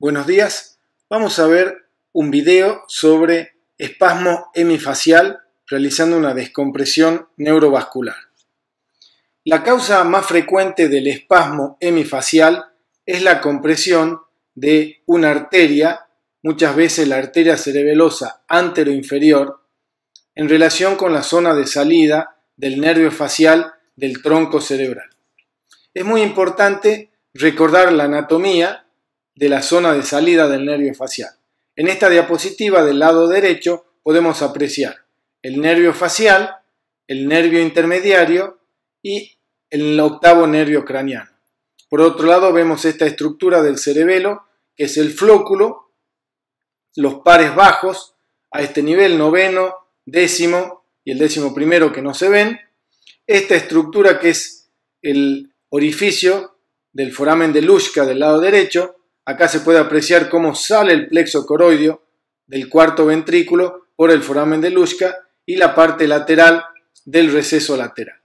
Buenos días, vamos a ver un video sobre espasmo hemifacial realizando una descompresión neurovascular. La causa más frecuente del espasmo hemifacial es la compresión de una arteria, muchas veces la arteria cerebelosa anteroinferior, en relación con la zona de salida del nervio facial del tronco cerebral. Es muy importante recordar la anatomía de la zona de salida del nervio facial. En esta diapositiva del lado derecho podemos apreciar el nervio facial, el nervio intermediario y el octavo nervio craneano. Por otro lado vemos esta estructura del cerebelo que es el flóculo, los pares bajos a este nivel noveno, décimo y el décimo primero que no se ven, esta estructura que es el orificio del foramen de Lushka del lado derecho, Acá se puede apreciar cómo sale el plexo coroideo del cuarto ventrículo por el foramen de Lushka y la parte lateral del receso lateral.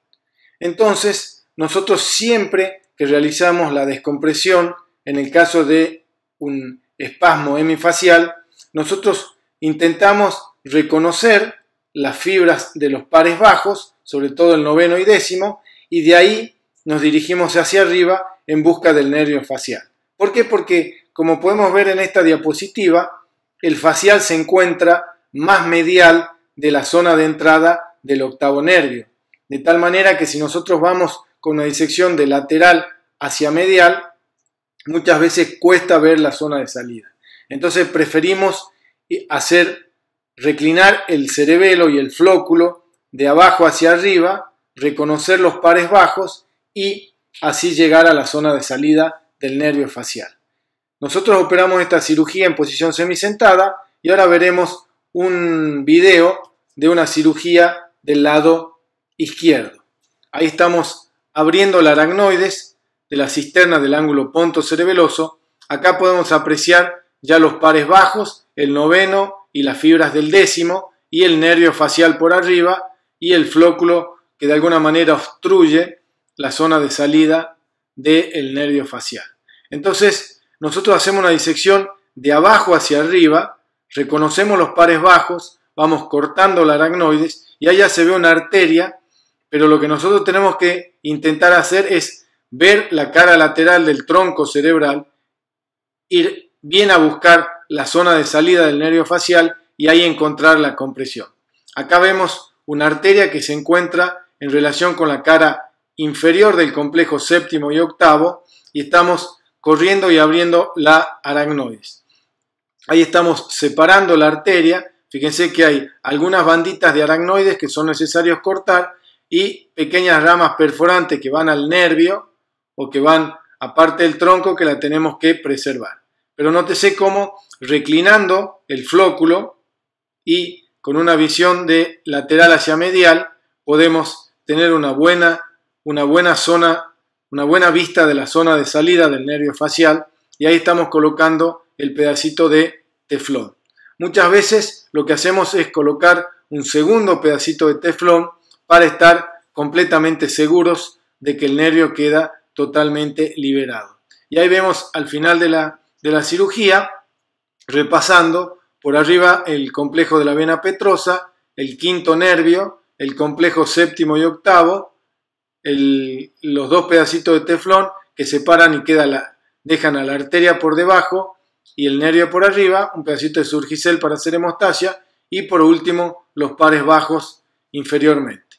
Entonces, nosotros siempre que realizamos la descompresión, en el caso de un espasmo hemifacial, nosotros intentamos reconocer las fibras de los pares bajos, sobre todo el noveno y décimo, y de ahí nos dirigimos hacia arriba en busca del nervio facial. ¿Por qué? Porque, como podemos ver en esta diapositiva, el facial se encuentra más medial de la zona de entrada del octavo nervio. De tal manera que si nosotros vamos con una disección de lateral hacia medial, muchas veces cuesta ver la zona de salida. Entonces preferimos hacer reclinar el cerebelo y el flóculo de abajo hacia arriba, reconocer los pares bajos y así llegar a la zona de salida del nervio facial. Nosotros operamos esta cirugía en posición semisentada y ahora veremos un video de una cirugía del lado izquierdo. Ahí estamos abriendo la aracnoides de la cisterna del ángulo ponto cerebeloso. Acá podemos apreciar ya los pares bajos, el noveno y las fibras del décimo y el nervio facial por arriba y el flóculo que de alguna manera obstruye la zona de salida del nervio facial. Entonces, nosotros hacemos una disección de abajo hacia arriba, reconocemos los pares bajos, vamos cortando la aracnoides y allá se ve una arteria, pero lo que nosotros tenemos que intentar hacer es ver la cara lateral del tronco cerebral, ir bien a buscar la zona de salida del nervio facial y ahí encontrar la compresión. Acá vemos una arteria que se encuentra en relación con la cara inferior del complejo séptimo y octavo y estamos corriendo y abriendo la aracnoides. Ahí estamos separando la arteria. Fíjense que hay algunas banditas de aracnoides que son necesarios cortar y pequeñas ramas perforantes que van al nervio o que van a parte del tronco que la tenemos que preservar. Pero nótese cómo reclinando el flóculo y con una visión de lateral hacia medial podemos tener una buena, una buena zona una buena vista de la zona de salida del nervio facial y ahí estamos colocando el pedacito de teflón. Muchas veces lo que hacemos es colocar un segundo pedacito de teflón para estar completamente seguros de que el nervio queda totalmente liberado. Y ahí vemos al final de la, de la cirugía, repasando por arriba el complejo de la vena petrosa, el quinto nervio, el complejo séptimo y octavo, los dos pedacitos de teflón que separan y queda la, dejan a la arteria por debajo y el nervio por arriba, un pedacito de surgicel para hacer hemostasia y por último los pares bajos inferiormente.